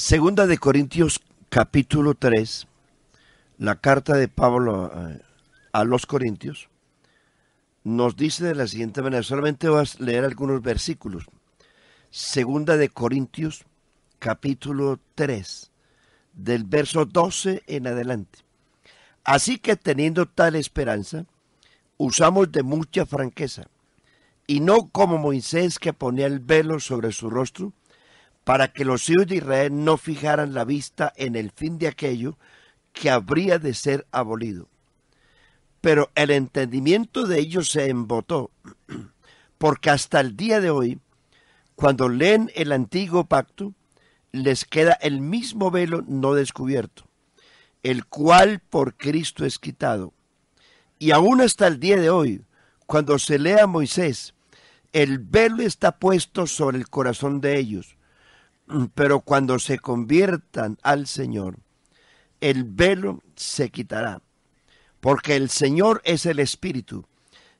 Segunda de Corintios capítulo 3, la carta de Pablo eh, a los Corintios, nos dice de la siguiente manera, solamente vas a leer algunos versículos. Segunda de Corintios capítulo 3, del verso 12 en adelante. Así que teniendo tal esperanza, usamos de mucha franqueza, y no como Moisés que ponía el velo sobre su rostro, para que los hijos de Israel no fijaran la vista en el fin de aquello que habría de ser abolido. Pero el entendimiento de ellos se embotó, porque hasta el día de hoy, cuando leen el antiguo pacto, les queda el mismo velo no descubierto, el cual por Cristo es quitado. Y aún hasta el día de hoy, cuando se lea a Moisés, el velo está puesto sobre el corazón de ellos pero cuando se conviertan al Señor, el velo se quitará, porque el Señor es el Espíritu,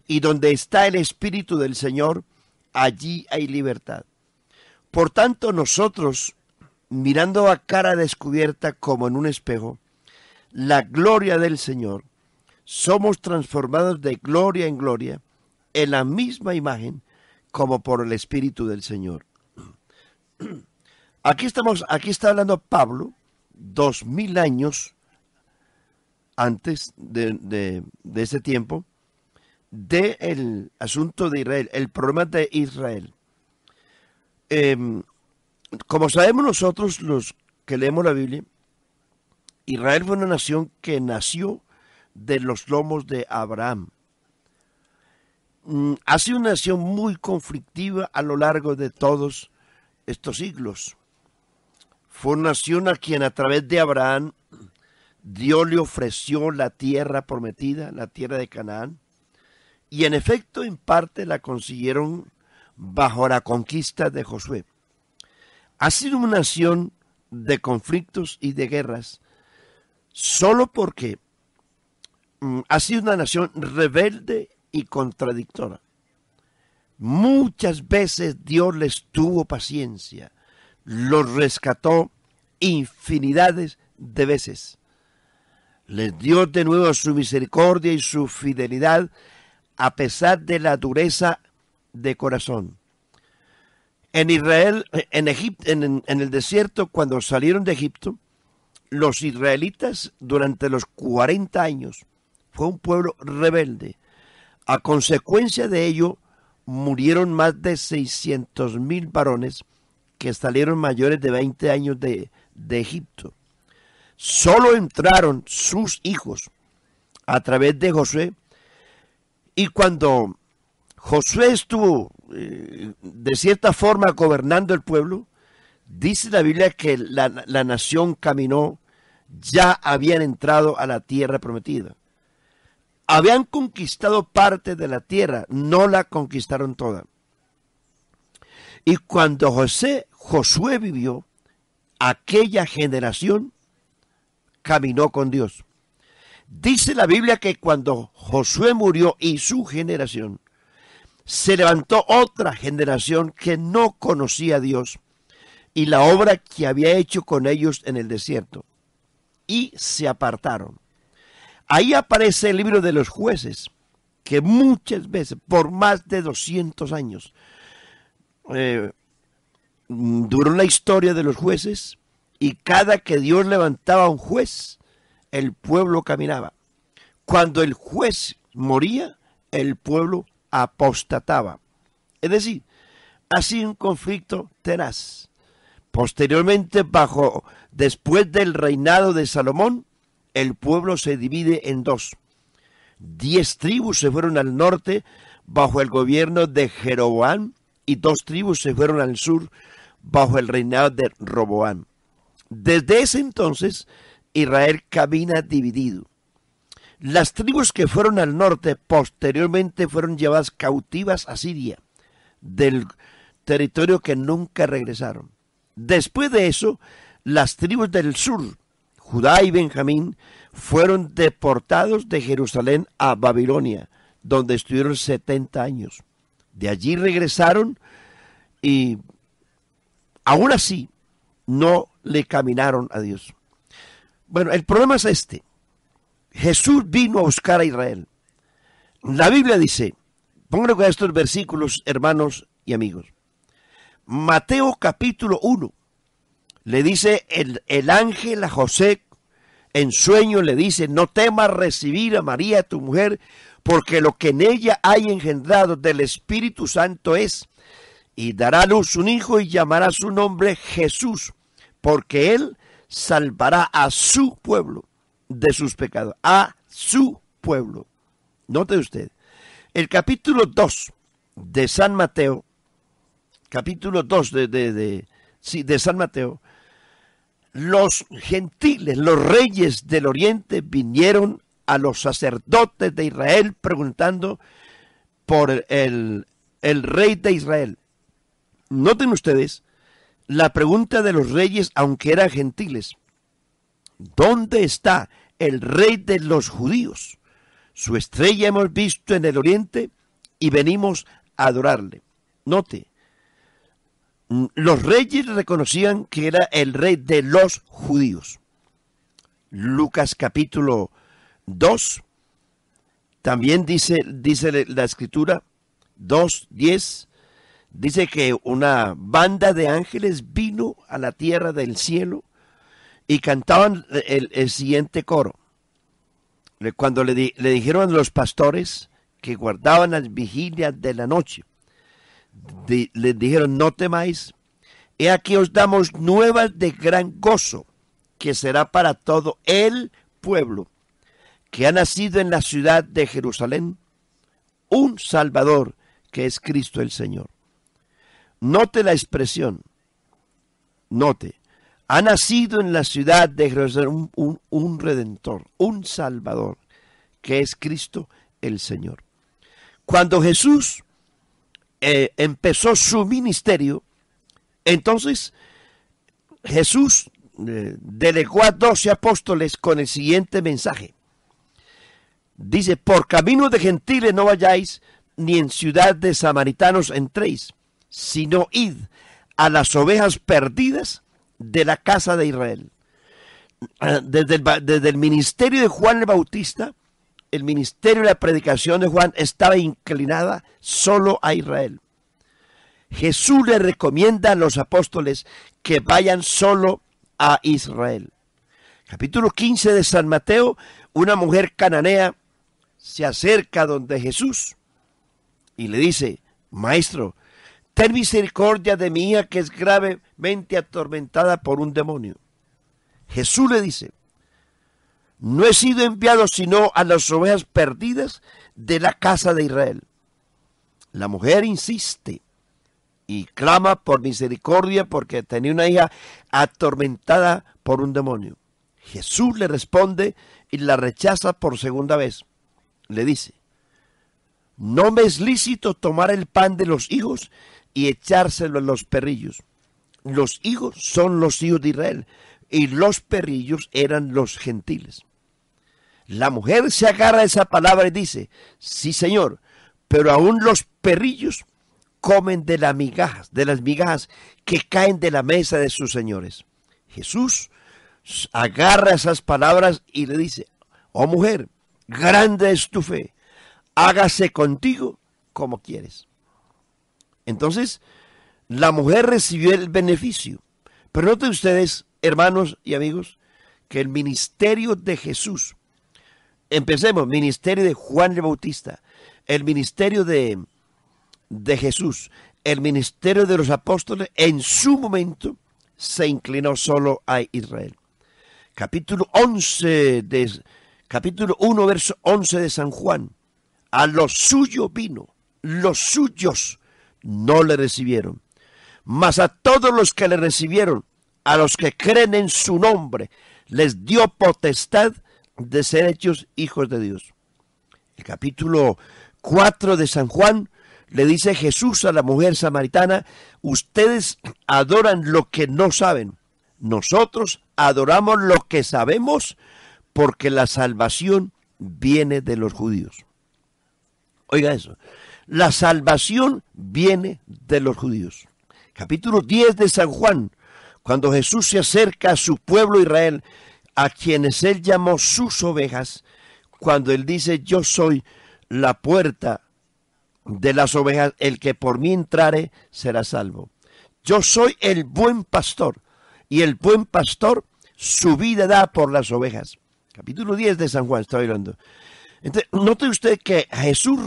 y donde está el Espíritu del Señor, allí hay libertad. Por tanto, nosotros, mirando a cara descubierta como en un espejo, la gloria del Señor, somos transformados de gloria en gloria, en la misma imagen, como por el Espíritu del Señor. Aquí, estamos, aquí está hablando Pablo, dos mil años antes de, ese tiempo, del asunto de Israel, el problema de Israel. Em, como sabemos nosotros los que leemos la Biblia, Israel fue una nación que nació de los lomos de Abraham. Mm, ha sido una nación muy conflictiva a lo largo de todos estos siglos fue nación a quien a través de Abraham Dios le ofreció la tierra prometida, la tierra de Canaán, y en efecto en parte la consiguieron bajo la conquista de Josué. Ha sido una nación de conflictos y de guerras, solo porque mm, ha sido una nación rebelde y contradictora. Muchas veces Dios les tuvo paciencia, los rescató infinidades de veces. Les dio de nuevo su misericordia y su fidelidad a pesar de la dureza de corazón. En Israel, en, Egipto, en, el desierto, cuando salieron de Egipto, los israelitas durante los 40 años fue un pueblo rebelde. A consecuencia de ello, murieron más de 600 mil varones que salieron mayores de 20 años de, de Egipto. Solo entraron sus hijos a través de Josué. Y cuando Josué estuvo eh, de cierta forma gobernando el pueblo, dice la Biblia que la, la nación caminó, ya habían entrado a la tierra prometida. Habían conquistado parte de la tierra, no la conquistaron toda. Y cuando José, Josué vivió, aquella generación caminó con Dios. Dice la Biblia que cuando Josué murió y su generación, se levantó otra generación que no conocía a Dios y la obra que había hecho con ellos en el desierto. Y se apartaron. Ahí aparece el libro de los jueces, que muchas veces, por más de 200 años, eh, Mm, duró la historia de los jueces y cada que Dios levantaba un juez, el pueblo caminaba. Cuando el juez moría, el pueblo apostataba. Es decir, así un conflicto tenaz. Posteriormente, bajo, después del reinado de Salomón, el pueblo se divide en dos. Diez tribus se fueron al norte bajo el gobierno de Jeroboam y dos tribus se fueron al sur bajo el reinado de Roboán Desde ese entonces, Israel camina dividido. Las tribus que fueron al norte posteriormente fueron llevadas cautivas a Siria, del territorio que nunca regresaron. Después de eso, las tribus del sur, Judá y Benjamín, fueron deportados de Jerusalén a Babilonia, donde estuvieron 70 años. De allí regresaron y aún así, no le caminaron a Dios. Bueno, el problema es este. Jesús vino a buscar a Israel. La Biblia dice, pónganlo con estos versículos, hermanos y amigos. Mateo capítulo 1, le dice el, el ángel a José, en sueño le dice, no temas recibir a María tu mujer, porque lo que en ella hay engendrado del Espíritu Santo es y dará a luz un hijo y llamará su nombre Jesús, porque él salvará a su pueblo de sus pecados, a su pueblo. Note usted, el capítulo 2 de San Mateo, capítulo 2 de, de, de San Mateo, los gentiles, los reyes del oriente vinieron a los sacerdotes de Israel preguntando por el, el rey de Israel noten ustedes la pregunta de los reyes, aunque eran gentiles. ¿Dónde está el rey de los judíos? Su estrella hemos visto en el oriente y venimos a adorarle. Note, mm, los reyes reconocían que era el rey de los judíos. Lucas capítulo 2, también dice, dice la escritura 2, 10, Dice que una banda de ángeles vino a la tierra del cielo y cantaban el, siguiente coro. Cuando le, dijeron a los pastores que guardaban las vigilias de la noche, le les dijeron, no temáis, he aquí os damos nuevas de gran gozo, que será para todo el pueblo, que ha nacido en la ciudad de Jerusalén un Salvador, que es Cristo el Señor. Note la expresión. Note. Ha nacido en la ciudad de Jerusalén un, redentor, un salvador, que es Cristo el Señor. Cuando Jesús eh, empezó su ministerio, entonces Jesús eh, delegó a doce apóstoles con el siguiente mensaje. Dice, por camino de gentiles no vayáis, ni en ciudad de samaritanos entréis sino id a las ovejas perdidas de la casa de Israel. Eh, desde el, ministerio de Juan el Bautista, el ministerio de la predicación de Juan estaba inclinada solo a Israel. Jesús le recomienda a los apóstoles que vayan solo a Israel. Capítulo 15 de San Mateo, una mujer cananea se acerca donde Jesús y le dice, Maestro, ten misericordia de mi hija que es gravemente atormentada por un demonio. Jesús le dice, no he sido enviado sino a las ovejas perdidas de la casa de Israel. La mujer insiste y clama por misericordia porque tenía una hija atormentada por un demonio. Jesús le responde y la rechaza por segunda vez. Le dice, no me es lícito tomar el pan de los hijos y echárselo a los perrillos. Los hijos son los hijos de Israel y los perrillos eran los gentiles. La mujer se agarra a esa palabra y dice, sí señor, pero aún los perrillos comen de las migajas, de las migajas que caen de la mesa de sus señores. Jesús agarra esas palabras y le dice, oh mujer, grande es tu fe, hágase contigo como quieres. Entonces, la mujer recibió el beneficio. Pero noten ustedes, hermanos y amigos, que el ministerio de Jesús, empecemos, ministerio de Juan el Bautista, el ministerio de, de Jesús, el ministerio de los apóstoles, en su momento se inclinó solo a Israel. Capítulo 11 de capítulo 1 verso 11 de San Juan. A lo suyo vino, los suyos no le recibieron. Mas a todos los que le recibieron, a los que creen en su nombre, les dio potestad de ser hechos hijos de Dios. El capítulo 4 de San Juan le dice Jesús a la mujer samaritana, ustedes adoran lo que no saben, nosotros adoramos lo que sabemos porque la salvación viene de los judíos. Oiga eso, la salvación viene de los judíos. Capítulo 10 de San Juan, cuando Jesús se acerca a su pueblo Israel, a quienes él llamó sus ovejas, cuando él dice, yo soy la puerta de las ovejas, el que por mí entrare será salvo. Yo soy el buen pastor y el buen pastor su vida da por las ovejas. Capítulo 10 de San Juan, Estaba hablando note usted que Jesús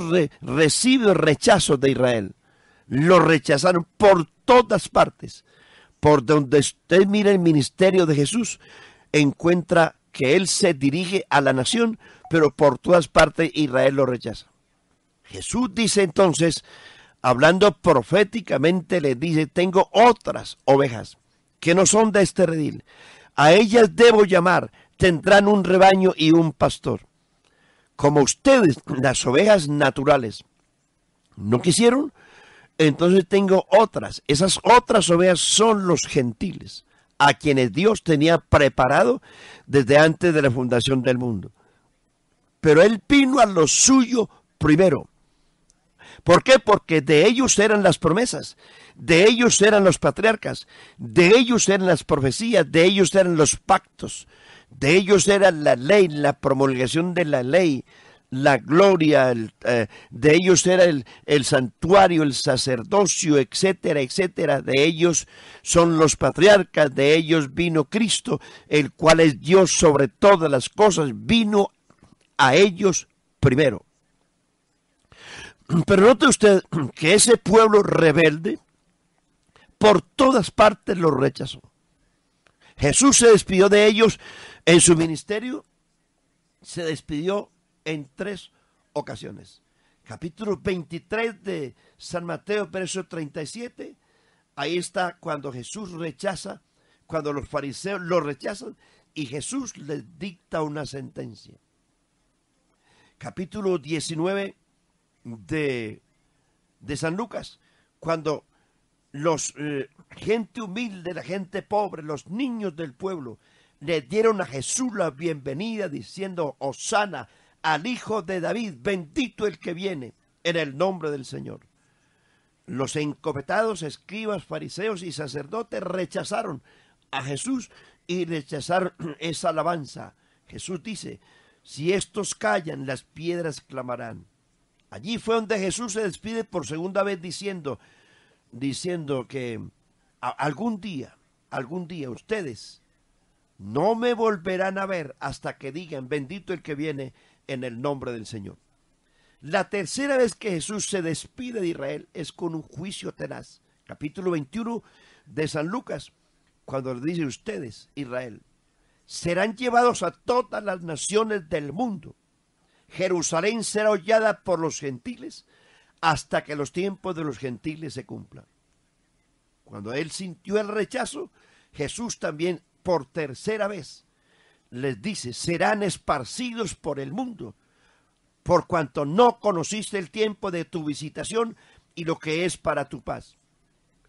recibe rechazo de Israel. Lo rechazaron por todas partes. Por donde usted mira el ministerio de Jesús, encuentra que él se dirige a la nación, pero por todas partes Israel lo rechaza. Jesús dice entonces, hablando proféticamente, le dice, tengo otras ovejas que no son de este redil. A ellas debo llamar, tendrán un rebaño y un pastor como ustedes, las ovejas naturales, no quisieron, entonces tengo otras. Esas otras ovejas son los gentiles, a quienes Dios tenía preparado desde antes de la fundación del mundo. Pero Él vino a lo suyo primero. ¿Por qué? Porque de ellos eran las promesas, de ellos eran los patriarcas, de ellos eran las profecías, de ellos eran los pactos, de ellos era la ley, la promulgación de la ley, la gloria, eh, de ellos era el, santuario, el sacerdocio, etcétera, etcétera. De ellos son los patriarcas, de ellos vino Cristo, el cual es Dios sobre todas las cosas, vino a ellos primero. Pero note usted que ese pueblo rebelde por todas partes lo rechazó. Jesús se despidió de ellos en su ministerio se despidió en tres ocasiones. Capítulo 23 de San Mateo, verso 37. Ahí está cuando Jesús rechaza, cuando los fariseos lo rechazan y Jesús les dicta una sentencia. Capítulo 19 de, San Lucas, cuando los eh, gente humilde, la gente pobre, los niños del pueblo, le dieron a Jesús la bienvenida diciendo, Osana al Hijo de David, bendito el que viene, en el nombre del Señor. Los encopetados escribas, fariseos y sacerdotes rechazaron a Jesús y rechazaron esa alabanza. Jesús dice, si estos callan, las piedras clamarán. Allí fue donde Jesús se despide por segunda vez diciendo, diciendo que algún día, algún día ustedes no me volverán a ver hasta que digan, bendito el que viene en el nombre del Señor. La tercera vez que Jesús se despide de Israel es con un juicio tenaz. Capítulo 21 de San Lucas, cuando le dice ustedes, Israel, serán llevados a todas las naciones del mundo. Jerusalén será hollada por los gentiles hasta que los tiempos de los gentiles se cumplan. Cuando él sintió el rechazo, Jesús también por tercera vez les dice, serán esparcidos por el mundo, por cuanto no conociste el tiempo de tu visitación y lo que es para tu paz.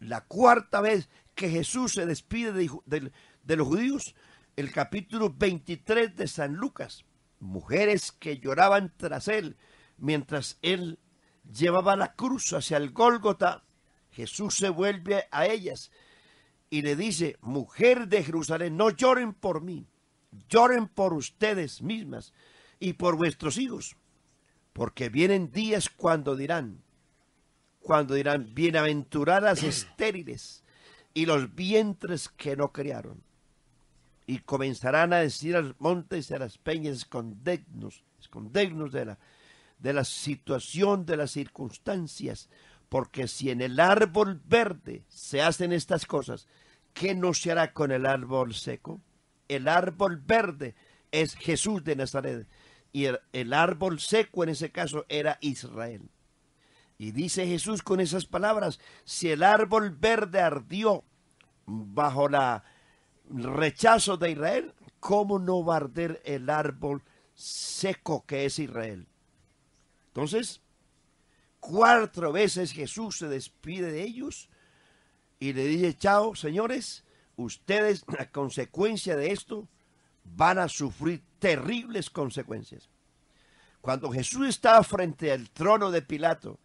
La cuarta vez que Jesús se despide de, los judíos, el capítulo 23 de San Lucas, mujeres que lloraban tras él mientras él llevaba la cruz hacia el Gólgota, Jesús se vuelve a ellas y le dice, mujer de Jerusalén, no lloren por mí, lloren por ustedes mismas y por vuestros hijos, porque vienen días cuando dirán, cuando dirán, bienaventuradas estériles y los vientres que no crearon... Y comenzarán a decir a los montes y a las peñas, escondednos, escondednos de la, de la situación, de las circunstancias, porque si en el árbol verde se hacen estas cosas, ¿qué no se hará con el árbol seco? El árbol verde es Jesús de Nazaret y el, árbol seco en ese caso era Israel. Y dice Jesús con esas palabras, si el árbol verde ardió bajo la rechazo de Israel, ¿cómo no va a arder el árbol seco que es Israel? Entonces, cuatro veces Jesús se despide de ellos y le dije, chao, señores, ustedes a consecuencia de esto van a sufrir terribles consecuencias. Cuando Jesús está frente al trono de Pilato,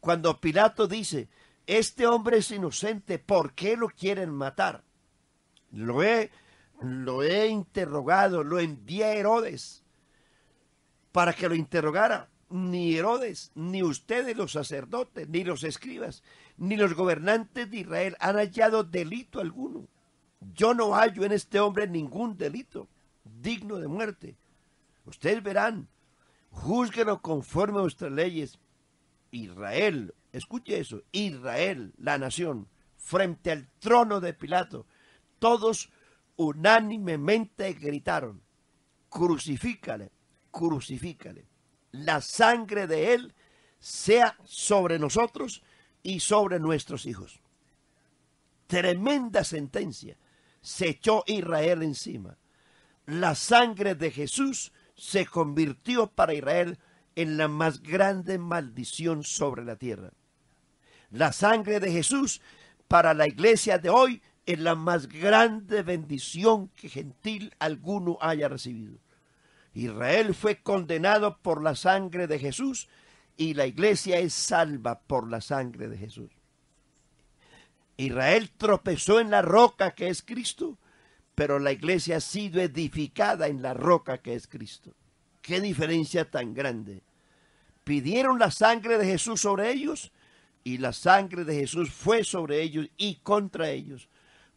cuando Pilato dice, este hombre es inocente, ¿por qué lo quieren matar? Lo he, lo he interrogado, lo envié a Herodes para que lo interrogara. Ni Herodes, ni ustedes los sacerdotes, ni los escribas, ni los gobernantes de Israel han hallado delito alguno. Yo no hallo en este hombre ningún delito digno de muerte. Ustedes verán, juzguenlo conforme a vuestras leyes. Israel, escuche eso, Israel, la nación, frente al trono de Pilato, todos unánimemente gritaron, crucifícale, crucifícale. La sangre de él sea sobre nosotros y sobre nuestros hijos. Tremenda sentencia. Se echó Israel encima. La sangre de Jesús se convirtió para Israel en la más grande maldición sobre la tierra. La sangre de Jesús para la iglesia de hoy es la más grande bendición que gentil alguno haya recibido. Israel fue condenado por la sangre de Jesús y la iglesia es salva por la sangre de Jesús. Israel tropezó en la roca que es Cristo, pero la iglesia ha sido edificada en la roca que es Cristo. Qué diferencia tan grande. Pidieron la sangre de Jesús sobre ellos y la sangre de Jesús fue sobre ellos y contra ellos,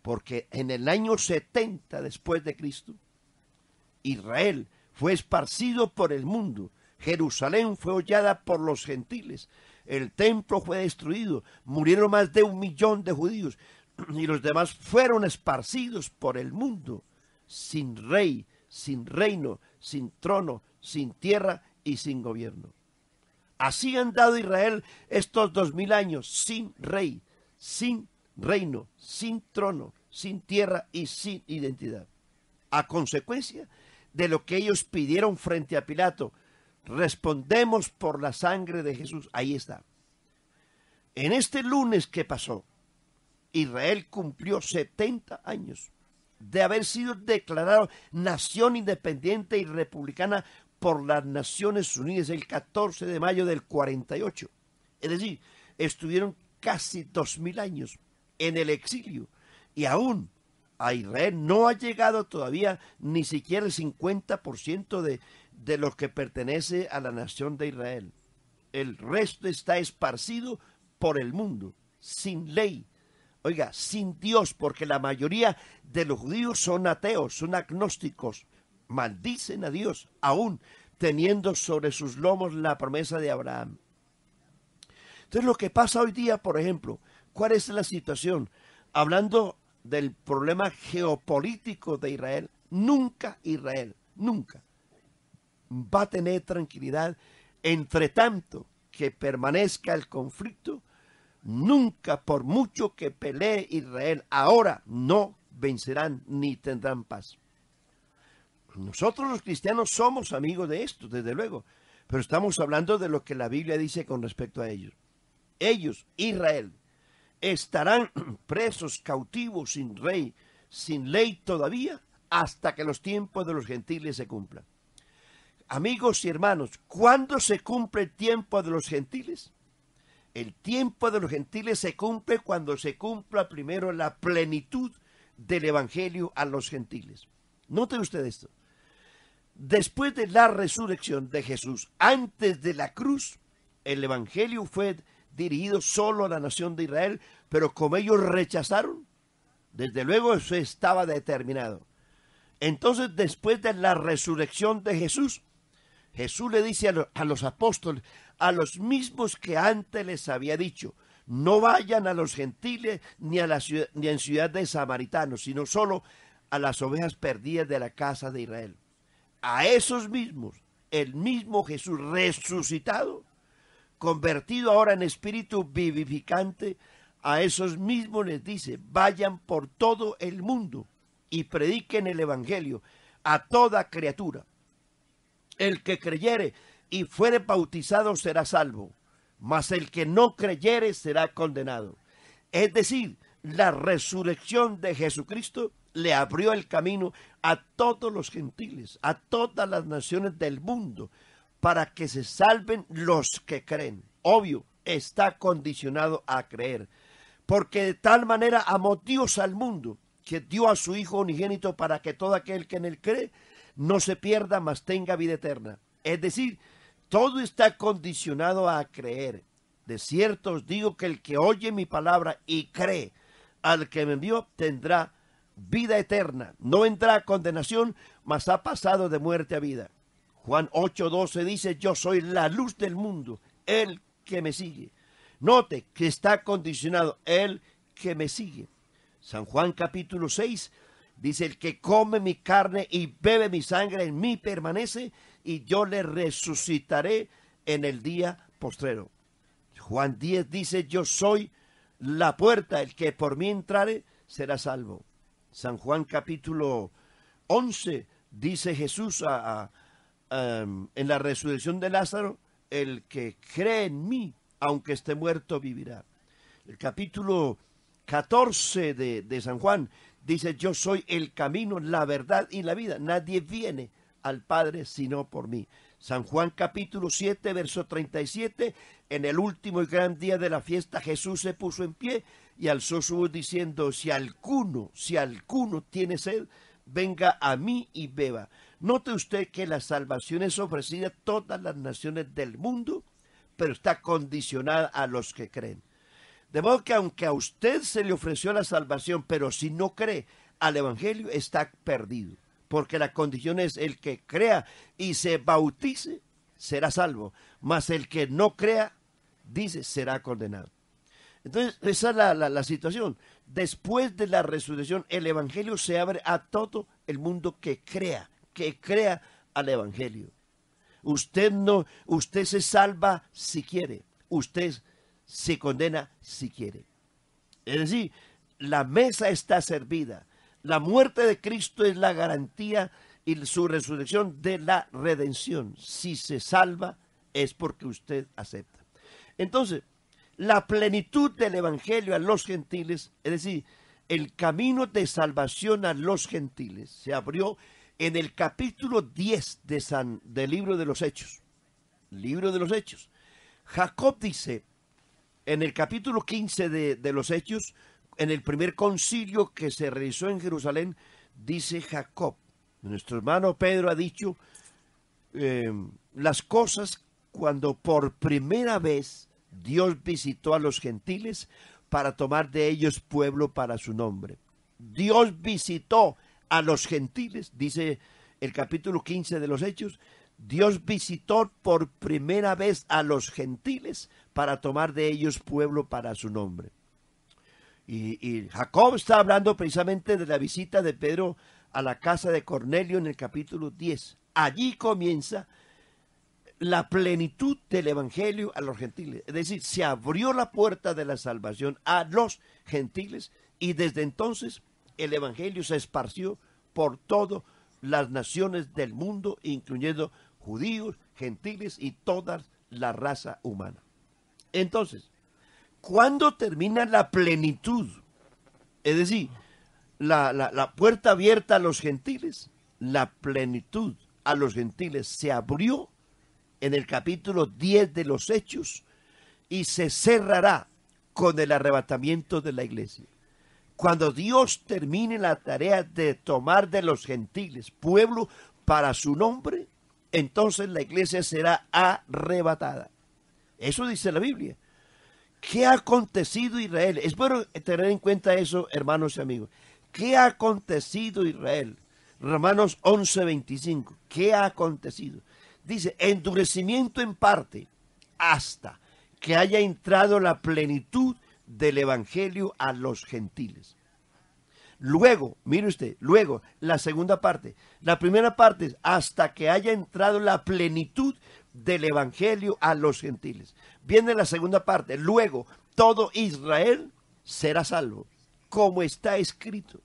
porque en el año 70 después de Cristo, Israel fue esparcido por el mundo Jerusalén fue hollada por los gentiles, el templo fue destruido, murieron más de un millón de judíos y los demás fueron esparcidos por el mundo, sin rey, sin reino, sin trono, sin tierra y sin gobierno. Así han dado Israel estos dos mil años, sin rey, sin reino, sin trono, sin tierra y sin identidad. A consecuencia de lo que ellos pidieron frente a Pilato, Respondemos por la sangre de Jesús. Ahí está. En este lunes que pasó, Israel cumplió 70 años de haber sido declarado nación independiente y republicana por las Naciones Unidas el 14 de mayo del 48. Es decir, estuvieron casi 2.000 años en el exilio y aún a Israel no ha llegado todavía ni siquiera el 50% de, de los que pertenece a la nación de Israel. El resto está esparcido por el mundo, sin ley, oiga, sin Dios, porque la mayoría de los judíos son ateos, son agnósticos, maldicen a Dios, aún teniendo sobre sus lomos la promesa de Abraham. Entonces lo que pasa hoy día, por ejemplo, ¿cuál es la situación? Hablando del problema geopolítico de Israel, nunca Israel, nunca va a tener tranquilidad. Entre tanto que permanezca el conflicto, nunca por mucho que pelee Israel ahora no vencerán ni tendrán paz. Nosotros los cristianos somos amigos de esto, desde luego, pero estamos hablando de lo que la Biblia dice con respecto a ellos. Ellos, Israel, estarán presos, cautivos, sin rey, sin ley todavía, hasta que los tiempos de los gentiles se cumplan. Amigos y hermanos, ¿cuándo se cumple el tiempo de los gentiles? El tiempo de los gentiles se cumple cuando se cumpla primero la plenitud del Evangelio a los gentiles. Note usted esto. Después de la resurrección de Jesús, antes de la cruz, el Evangelio fue dirigido solo a la nación de Israel, pero como ellos rechazaron, desde luego eso estaba determinado. Entonces, después de la resurrección de Jesús, Jesús le dice a, los apóstoles, a los mismos que antes les había dicho, no vayan a los gentiles ni a la ni en ciudad de samaritanos, sino solo a las ovejas perdidas de la casa de Israel. A esos mismos, el mismo Jesús resucitado, convertido ahora en espíritu vivificante, a esos mismos les dice, vayan por todo el mundo y prediquen el Evangelio a toda criatura el que creyere y fuere bautizado será salvo, mas el que no creyere será condenado. Es decir, la resurrección de Jesucristo le abrió el camino a todos los gentiles, a todas las naciones del mundo, para que se salven los que creen. Obvio, está condicionado a creer, porque de tal manera amó Dios al mundo que dio a su Hijo unigénito para que todo aquel que en él cree no se pierda, mas tenga vida eterna. Es decir, todo está condicionado a creer. De cierto os digo que el que oye mi palabra y cree al que me envió tendrá vida eterna. No vendrá a condenación, mas ha pasado de muerte a vida. Juan 8:12 dice, yo soy la luz del mundo, el que me sigue. Note que está condicionado el que me sigue. San Juan capítulo 6, Dice, el que come mi carne y bebe mi sangre en mí permanece y yo le resucitaré en el día postrero. Juan 10 dice, yo soy la puerta, el que por mí entrare será salvo. San Juan capítulo 11 dice Jesús a, em, en la resurrección de Lázaro, el que cree en mí, aunque esté muerto, vivirá. El capítulo 14 de, de San Juan Dice, yo soy el camino, la verdad y la vida. Nadie viene al Padre sino por mí. San Juan capítulo 7, verso 37, en el último y gran día de la fiesta Jesús se puso en pie y alzó su voz diciendo, si alguno, si alguno tiene sed, venga a mí y beba. Note usted que la salvación es ofrecida a todas las naciones del mundo, pero está condicionada a los que creen. De modo que aunque a usted se le ofreció la salvación, pero si no cree al Evangelio, está perdido. Porque la condición es el que crea y se bautice será salvo, mas el que no crea, dice, será condenado. Entonces, esa es la, situación. Después de la resurrección, el Evangelio se abre a todo el mundo que crea, que crea al Evangelio. Usted no, usted se salva si quiere. Usted se condena si quiere. Es decir, la mesa está servida. La muerte de Cristo es la garantía y su resurrección de la redención. Si se salva es porque usted acepta. Entonces, la plenitud del Evangelio a los gentiles, es decir, el camino de salvación a los gentiles, se abrió en el capítulo 10 de San, del libro de los Hechos. Libro de los Hechos. Jacob dice, en el capítulo 15 de, los Hechos, en el primer concilio que se realizó en Jerusalén, dice Jacob, nuestro hermano Pedro ha dicho, eh, las cosas cuando por primera vez Dios visitó a los gentiles para tomar de ellos pueblo para su nombre. Dios visitó a los gentiles, dice el capítulo 15 de los Hechos, Dios visitó por primera vez a los gentiles para tomar de ellos pueblo para su nombre. Y, Jacob está hablando precisamente de la visita de Pedro a la casa de Cornelio en el capítulo 10. Allí comienza la plenitud del Evangelio a los gentiles. Es decir, se abrió la puerta de la salvación a los gentiles y desde entonces el Evangelio se esparció por todas las naciones del mundo, incluyendo judíos, gentiles y toda la raza humana. Entonces, ¿cuándo termina la plenitud? Es decir, la, la, la puerta abierta a los gentiles, la plenitud a los gentiles se abrió en el capítulo 10 de los Hechos y se cerrará con el arrebatamiento de la iglesia. Cuando Dios termine la tarea de tomar de los gentiles pueblo para su nombre, entonces la iglesia será arrebatada. Eso dice la Biblia. ¿Qué ha acontecido Israel? Es bueno tener en cuenta eso, hermanos y amigos. ¿Qué ha acontecido Israel? Romanos 11:25. ¿Qué ha acontecido? Dice, endurecimiento en parte hasta que haya entrado la plenitud del Evangelio a los gentiles. Luego, mire usted, luego, la segunda parte. La primera parte es hasta que haya entrado la plenitud del Evangelio a los gentiles. Viene la segunda parte. Luego, todo Israel será salvo, como está escrito.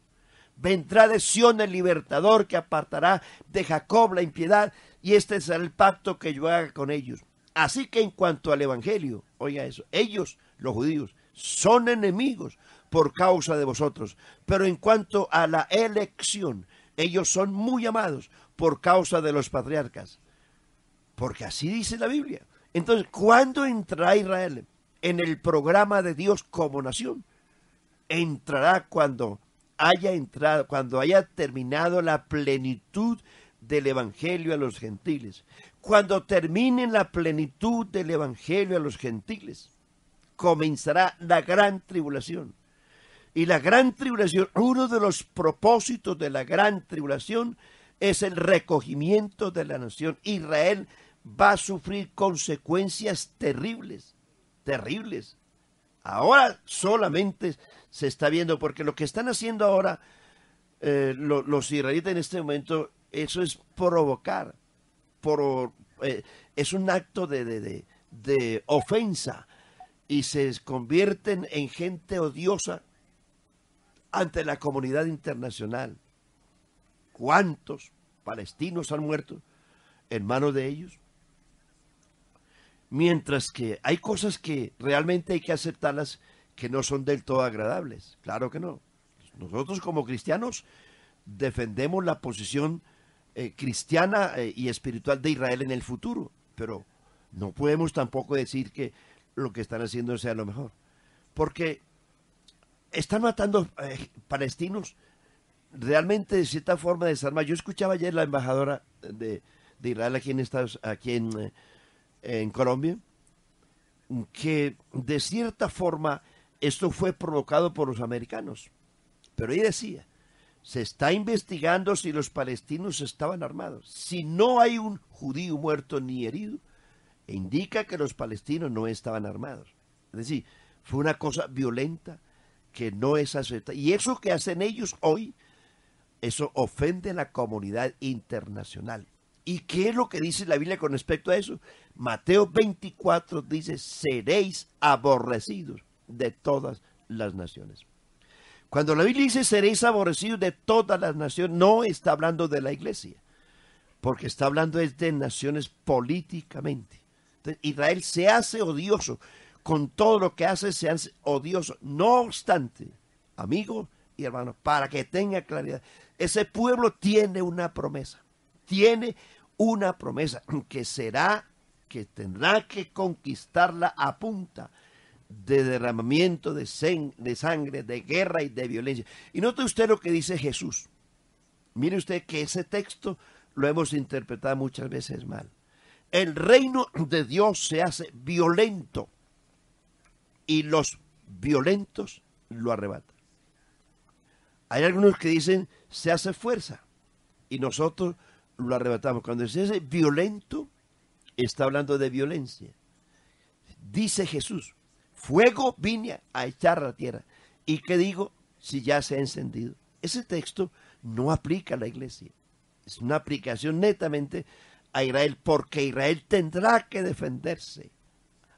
Vendrá de Sión el libertador que apartará de Jacob la impiedad, y este será el pacto que yo haga con ellos. Así que en cuanto al Evangelio, oiga eso, ellos, los judíos, son enemigos por causa de vosotros. Pero en cuanto a la elección, ellos son muy amados por causa de los patriarcas. Porque así dice la Biblia. Entonces, ¿cuándo entrará Israel en el programa de Dios como nación? Entrará cuando haya entrado, cuando haya terminado la plenitud del Evangelio a los gentiles. Cuando termine la plenitud del Evangelio a los gentiles, comenzará la gran tribulación. Y la gran tribulación, uno de los propósitos de la gran tribulación es el recogimiento de la nación. Israel va a sufrir consecuencias terribles, terribles. Ahora solamente se está viendo, porque lo que están haciendo ahora eh, los israelitas en este momento, eso es provocar, por, eh, es un acto de ofensa y se convierten en gente odiosa ante la comunidad internacional. ¿Cuántos palestinos han muerto en manos de ellos? mientras que hay cosas que realmente hay que aceptarlas que no son del todo agradables. Claro que no. Nosotros como cristianos defendemos la posición eh, cristiana eh, y espiritual de Israel en el futuro, pero no podemos tampoco decir que lo que están haciendo sea lo mejor, porque están matando eh, palestinos realmente de cierta forma desarmar. Yo escuchaba ayer la embajadora de, Israel aquí en, aquí en en Colombia, que de cierta forma esto fue provocado por los americanos. Pero ella decía, se está investigando si los palestinos estaban armados. Si no hay un judío muerto ni herido, e indica que los palestinos no estaban armados. Es decir, fue una cosa violenta que no es aceptada. Y eso que hacen ellos hoy, eso ofende a la comunidad internacional. ¿Y qué es lo que dice la Biblia con respecto a eso? Mateo 24 dice, seréis aborrecidos de todas las naciones. Cuando la Biblia dice seréis aborrecidos de todas las naciones, no está hablando de la iglesia, porque está hablando de naciones políticamente. Entonces, Israel se hace odioso, con todo lo que hace se hace odioso. No obstante, amigos y hermanos, para que tenga claridad, ese pueblo tiene una promesa, tiene una promesa que será que tendrá que conquistarla a punta de derramamiento de, sangre, de guerra y de violencia. Y note usted lo que dice Jesús. Mire usted que ese texto lo hemos interpretado muchas veces mal. El reino de Dios se hace violento y los violentos lo arrebatan. Hay algunos que dicen se hace fuerza y nosotros lo arrebatamos. Cuando se hace violento, está hablando de violencia. Dice Jesús, fuego vine a echar la tierra. ¿Y qué digo si ya se ha encendido? Ese texto no aplica a la iglesia. Es una aplicación netamente a Israel, porque Israel tendrá que defenderse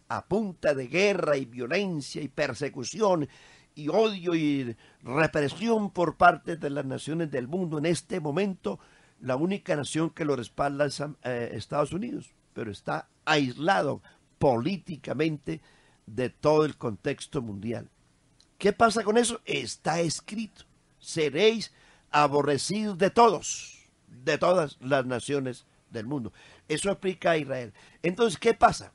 a punta de guerra y violencia y persecución y odio y represión por parte de las naciones del mundo. En este momento, la única nación que lo respalda es eh, Estados Unidos pero está aislado políticamente de todo el contexto mundial. ¿Qué pasa con eso? Está escrito. Seréis aborrecidos de todos, de todas las naciones del mundo. Eso aplica a Israel. Entonces, ¿qué pasa?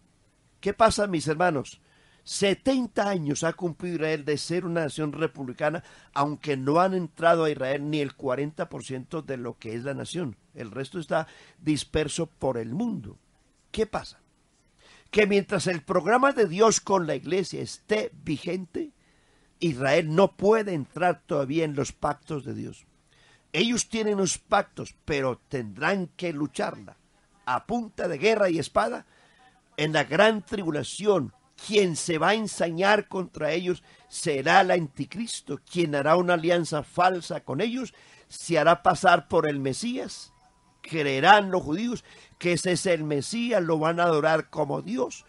¿Qué pasa, mis hermanos? 70 años ha cumplido Israel de ser una nación republicana, aunque no han entrado a Israel ni el 40% de lo que es la nación. El resto está disperso por el mundo. ¿Qué pasa? Que mientras el programa de Dios con la iglesia esté vigente, Israel no puede entrar todavía en los pactos de Dios. Ellos tienen los pactos, pero tendrán que lucharla a punta de guerra y espada en la gran tribulación. Quien se va a ensañar contra ellos será el anticristo, quien hará una alianza falsa con ellos, se hará pasar por el Mesías creerán los judíos que ese es el Mesías, lo van a adorar como Dios.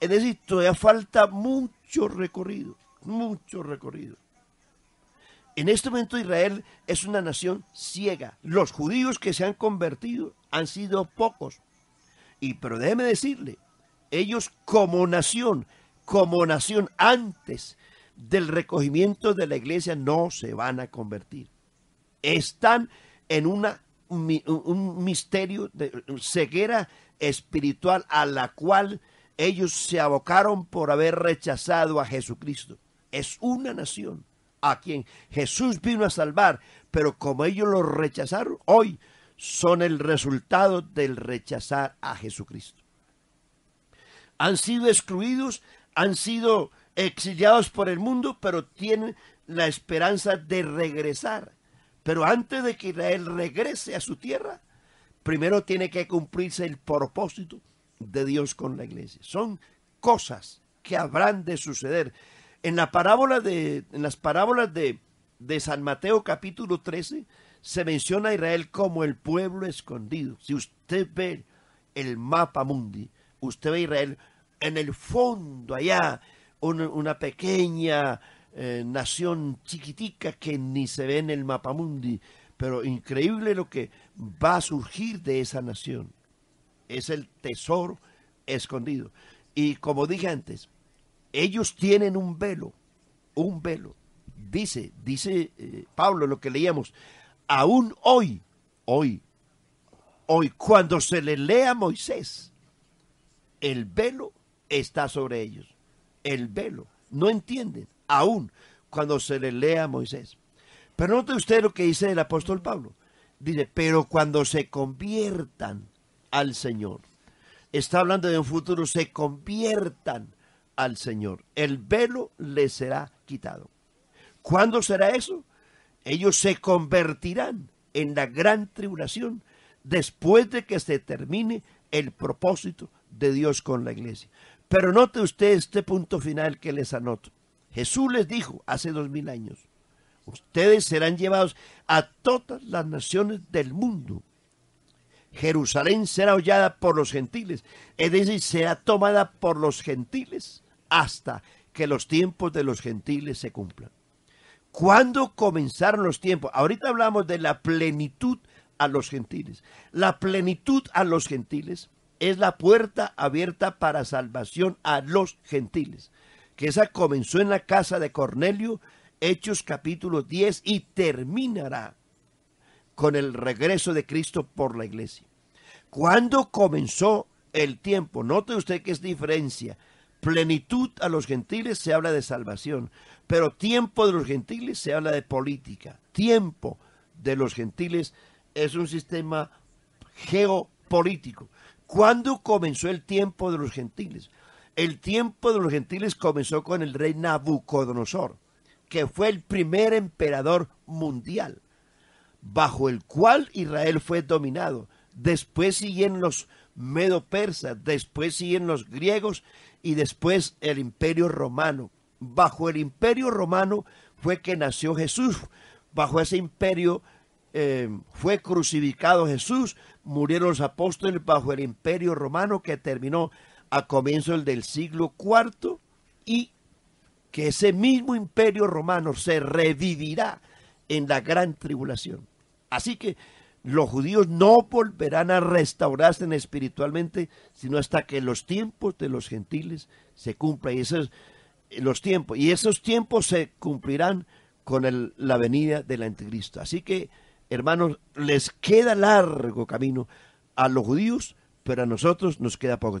Es decir, todavía falta mucho recorrido, mucho recorrido. En este momento Israel es una nación ciega. Los judíos que se han convertido han sido pocos. Y pero déjeme decirle, ellos como nación, como nación antes del recogimiento de la iglesia no se van a convertir. Están en una un, misterio de ceguera espiritual a la cual ellos se abocaron por haber rechazado a Jesucristo. Es una nación a quien Jesús vino a salvar, pero como ellos lo rechazaron, hoy son el resultado del rechazar a Jesucristo. Han sido excluidos, han sido exiliados por el mundo, pero tienen la esperanza de regresar pero antes de que Israel regrese a su tierra, primero tiene que cumplirse el propósito de Dios con la iglesia. Son cosas que habrán de suceder. En las parábolas de, San Mateo capítulo 13 se menciona a Israel como el pueblo escondido. Si usted ve el mapa mundi, usted ve a Israel en el fondo allá una pequeña eh, nación chiquitica que ni se ve en el mapamundi, pero increíble lo que va a surgir de esa nación. Es el tesoro escondido. Y como dije antes, ellos tienen un velo, un velo. Dice, dice eh, Pablo lo que leíamos, aún hoy, hoy, hoy, cuando se le lee a Moisés, el velo está sobre ellos. El velo. No entienden aún cuando se le lea a Moisés. Pero note usted lo que dice el apóstol Pablo. Dice, pero cuando se conviertan al Señor. Está hablando de un futuro, se conviertan al Señor. El velo les será quitado. ¿Cuándo será eso? Ellos se convertirán en la gran tribulación después de que se termine el propósito de Dios con la iglesia. Pero note usted este punto final que les anoto. Jesús les dijo hace dos mil años, ustedes serán llevados a todas las naciones del mundo. Jerusalén será hollada por los gentiles, es decir, será tomada por los gentiles hasta que los tiempos de los gentiles se cumplan. ¿Cuándo comenzaron los tiempos? Ahorita hablamos de la plenitud a los gentiles. La plenitud a los gentiles es la puerta abierta para salvación a los gentiles que esa comenzó en la casa de Cornelio, Hechos capítulo 10, y terminará con el regreso de Cristo por la iglesia. ¿Cuándo comenzó el tiempo? Note usted que es diferencia. Plenitud a los gentiles se habla de salvación, pero tiempo de los gentiles se habla de política. Tiempo de los gentiles es un sistema geopolítico. ¿Cuándo comenzó el tiempo de los gentiles? El tiempo de los gentiles comenzó con el rey Nabucodonosor, que fue el primer emperador mundial, bajo el cual Israel fue dominado. Después siguen los medo-persas, después siguen los griegos y después el imperio romano. Bajo el imperio romano fue que nació Jesús. Bajo ese imperio eh, fue crucificado Jesús, murieron los apóstoles bajo el imperio romano que terminó a comienzos del siglo IV y que ese mismo imperio romano se revivirá en la gran tribulación. Así que los judíos no volverán a restaurarse espiritualmente, sino hasta que los tiempos de los gentiles se cumplan. Y esos, los tiempos, y esos tiempos se cumplirán con la venida del anticristo. Así que, hermanos, les queda largo camino a los judíos, pero a nosotros nos queda poco tiempo.